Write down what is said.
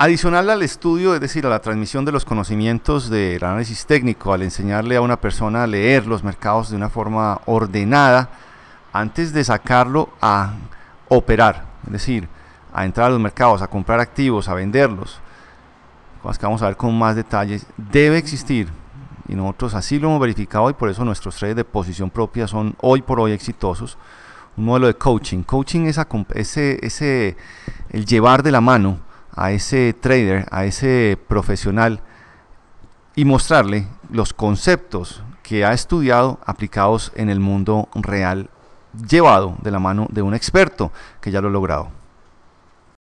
Adicional al estudio, es decir, a la transmisión de los conocimientos del análisis técnico, al enseñarle a una persona a leer los mercados de una forma ordenada, antes de sacarlo a operar, es decir, a entrar a los mercados, a comprar activos, a venderlos, cosas que vamos a ver con más detalles, debe existir. Y nosotros así lo hemos verificado y por eso nuestros trades de posición propia son hoy por hoy exitosos. Un modelo de coaching. Coaching es el llevar de la mano a ese trader, a ese profesional y mostrarle los conceptos que ha estudiado aplicados en el mundo real, llevado de la mano de un experto que ya lo ha logrado.